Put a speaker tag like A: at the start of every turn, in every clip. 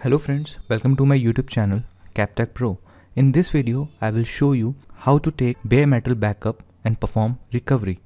A: Hello friends, welcome to my YouTube channel CapTech Pro. In this video, I will show you how to take bare metal backup and perform recovery.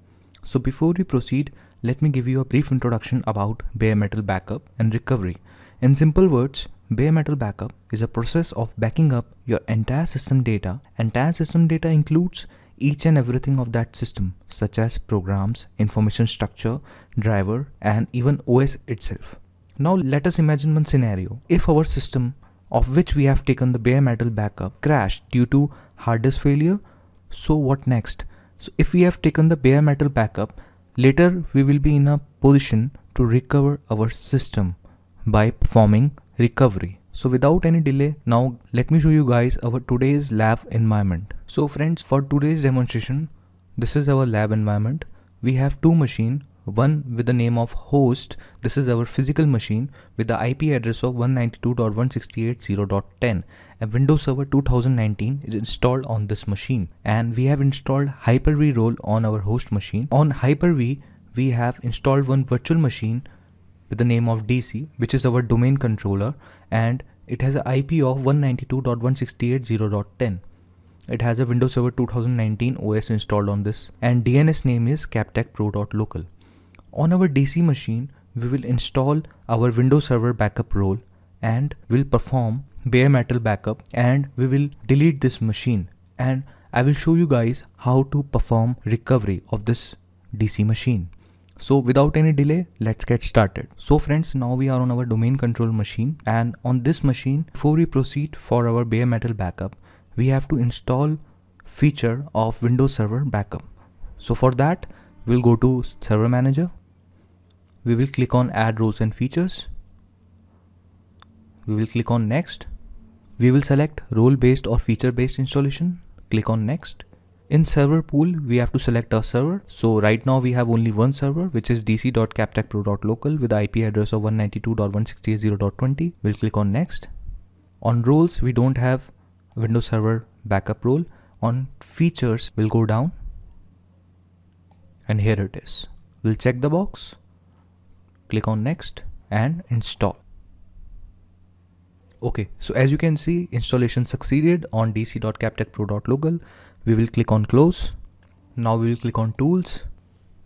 A: So before we proceed, let me give you a brief introduction about bare metal backup and recovery. In simple words, bare metal backup is a process of backing up your entire system data. Entire system data includes each and everything of that system such as programs, information structure, driver and even OS itself. Now let us imagine one scenario. If our system of which we have taken the bare metal backup crashed due to hard disk failure, so what next? So if we have taken the bare metal backup, later we will be in a position to recover our system by performing recovery. So without any delay, now let me show you guys our today's lab environment. So friends, for today's demonstration, this is our lab environment. We have two machine, one with the name of host. This is our physical machine with the IP address of 192.168.0.10 A Windows Server 2019 is installed on this machine and we have installed Hyper-V role on our host machine. On Hyper-V we have installed one virtual machine with the name of DC which is our domain controller and it has an IP of 192.168.0.10. It has a Windows Server 2019 OS installed on this and DNS name is captechpro.local. On our DC machine, we will install our Windows Server backup role and will perform bare metal backup and we will delete this machine and I will show you guys how to perform recovery of this DC machine. So without any delay, let's get started. So friends, now we are on our domain control machine and on this machine, before we proceed for our bare metal backup, we have to install feature of Windows Server backup. So for that, we'll go to server manager we will click on add roles and features we will click on next we will select role based or feature based installation click on next in server pool we have to select our server so right now we have only one server which is dc.captechpro.local with ip address of 192.168.0.20 we'll click on next on roles we don't have windows server backup role on features we'll go down and here it is we'll check the box click on next and install okay so as you can see installation succeeded on dc.captechpro.local we will click on close now we will click on tools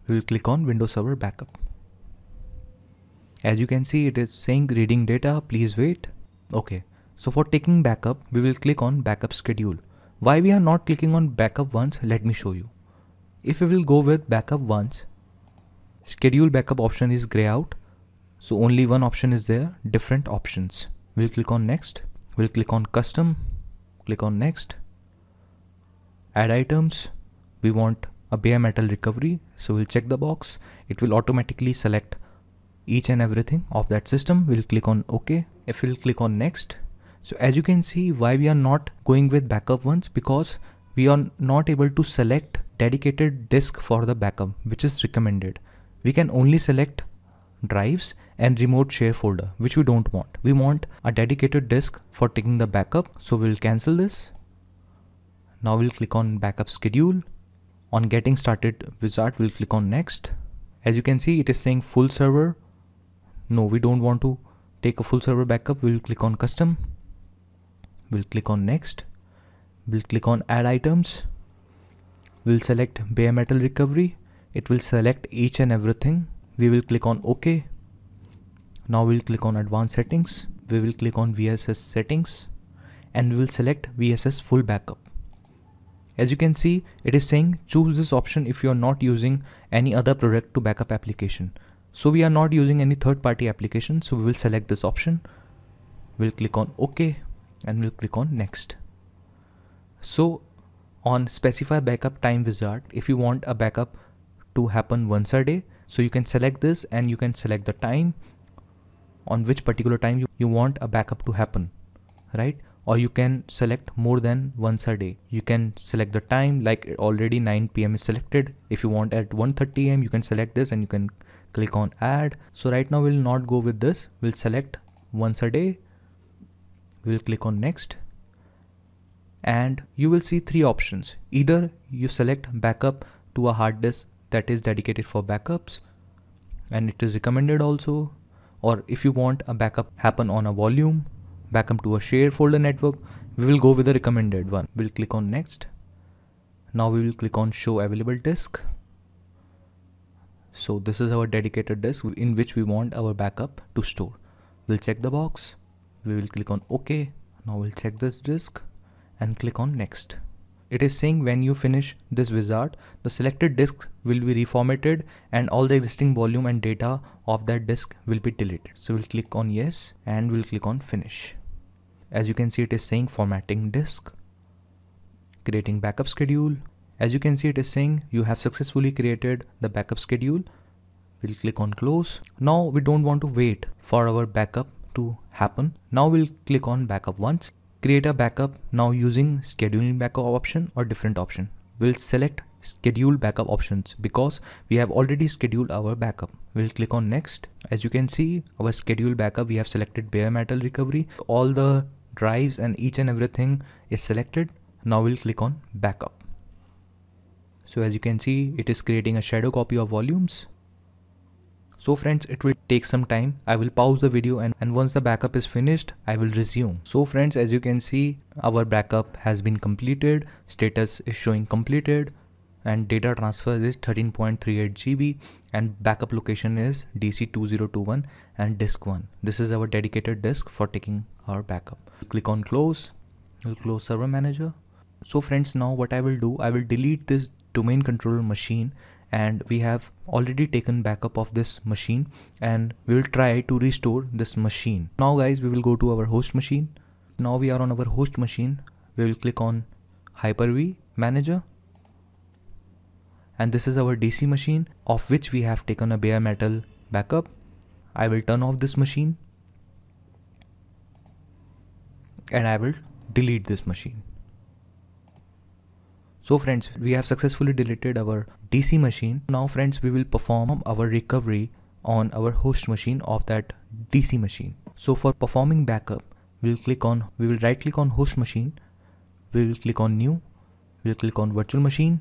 A: we will click on windows server backup as you can see it is saying reading data please wait okay so for taking backup we will click on backup schedule why we are not clicking on backup once let me show you if we will go with backup once schedule backup option is gray out so only one option is there different options we'll click on next we'll click on custom click on next add items we want a bare metal recovery so we'll check the box it will automatically select each and everything of that system we'll click on ok if we'll click on next so as you can see why we are not going with backup ones because we are not able to select dedicated disk for the backup which is recommended we can only select drives and remote share folder which we don't want we want a dedicated disk for taking the backup so we'll cancel this now we'll click on backup schedule on getting started wizard we'll click on next as you can see it is saying full server no we don't want to take a full server backup we'll click on custom we'll click on next we'll click on add items we'll select bare metal recovery it will select each and everything we will click on ok now we'll click on advanced settings we will click on vss settings and we will select vss full backup as you can see it is saying choose this option if you are not using any other product to backup application so we are not using any third party application so we will select this option we'll click on ok and we'll click on next so on specify backup time wizard if you want a backup to happen once a day so you can select this and you can select the time on which particular time you, you want a backup to happen right or you can select more than once a day you can select the time like already 9 pm is selected if you want at 1:30 am you can select this and you can click on add so right now we'll not go with this we'll select once a day we'll click on next and you will see three options either you select backup to a hard disk that is dedicated for backups and it is recommended also or if you want a backup happen on a volume backup to a shared folder network we will go with the recommended one we'll click on next now we will click on show available disk so this is our dedicated disk in which we want our backup to store we'll check the box we will click on ok now we'll check this disk and click on next it is saying when you finish this wizard, the selected disk will be reformatted and all the existing volume and data of that disk will be deleted. So we'll click on yes and we'll click on finish. As you can see, it is saying formatting disk, creating backup schedule. As you can see, it is saying you have successfully created the backup schedule. We'll click on close. Now we don't want to wait for our backup to happen. Now we'll click on backup once create a backup now using scheduling backup option or different option. We'll select schedule backup options because we have already scheduled our backup. We'll click on next. As you can see our schedule backup we have selected bare metal recovery. All the drives and each and everything is selected. Now we'll click on backup. So as you can see it is creating a shadow copy of volumes so friends, it will take some time. I will pause the video and, and once the backup is finished, I will resume. So friends, as you can see, our backup has been completed. Status is showing completed and data transfer is 13.38 GB and backup location is DC2021 and disk 1. This is our dedicated disk for taking our backup. Click on close, we'll close server manager. So friends now what I will do, I will delete this domain controller machine and we have already taken backup of this machine and we will try to restore this machine. Now guys we will go to our host machine. Now we are on our host machine. We will click on Hyper-V manager and this is our DC machine of which we have taken a bare metal backup. I will turn off this machine and I will delete this machine. So friends, we have successfully deleted our DC machine. Now friends, we will perform our recovery on our host machine of that DC machine. So for performing backup, we'll click on, we will right click on host machine. We will click on new. We'll click on virtual machine.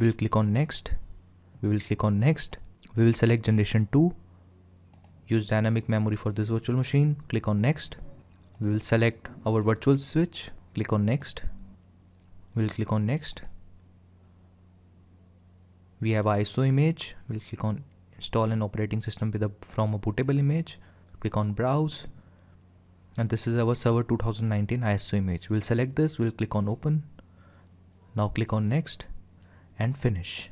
A: We'll click on next. We will click on next. We will select generation 2. Use dynamic memory for this virtual machine. Click on next. We will select our virtual switch. Click on next we'll click on next we have ISO image we'll click on install an operating system with a from a bootable image click on browse and this is our server 2019 ISO image we'll select this we'll click on open now click on next and finish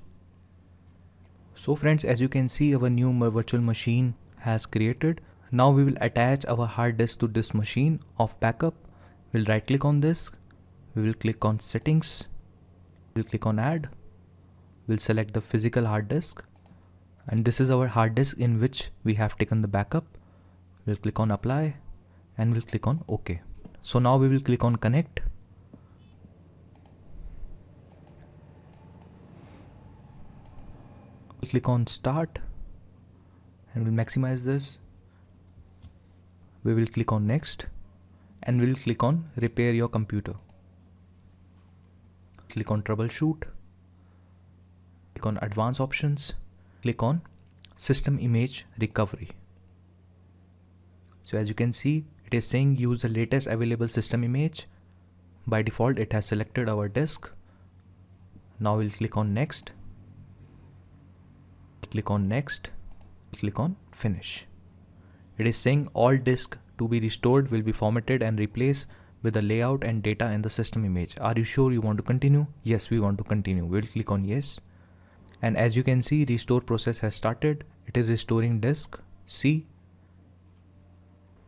A: so friends as you can see our new virtual machine has created now we will attach our hard disk to this machine of backup we'll right click on this we will click on settings we'll click on add we'll select the physical hard disk and this is our hard disk in which we have taken the backup we'll click on apply and we'll click on ok so now we will click on connect we'll click on start and we'll maximize this we will click on next and we'll click on repair your computer click on troubleshoot click on advanced options click on system image recovery so as you can see it is saying use the latest available system image by default it has selected our disk now we'll click on next click on next click on finish it is saying all disk to be restored will be formatted and replaced with the layout and data in the system image. Are you sure you want to continue? Yes, we want to continue. We'll click on yes. And as you can see, restore process has started. It is restoring disk C.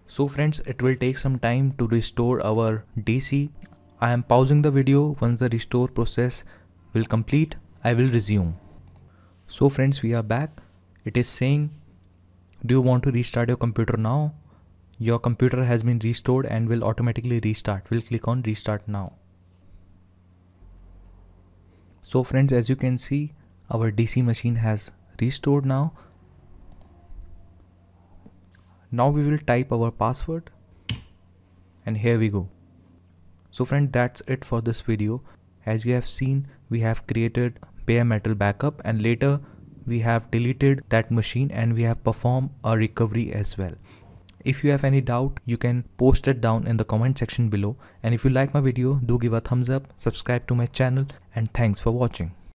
A: So friends, it will take some time to restore our DC. I am pausing the video. Once the restore process will complete, I will resume. So friends, we are back. It is saying, do you want to restart your computer now? your computer has been restored and will automatically restart. We'll click on restart now. So friends, as you can see, our DC machine has restored now. Now we will type our password and here we go. So friend, that's it for this video. As you have seen, we have created bare metal backup and later we have deleted that machine and we have performed a recovery as well. If you have any doubt, you can post it down in the comment section below. And if you like my video, do give a thumbs up, subscribe to my channel and thanks for watching.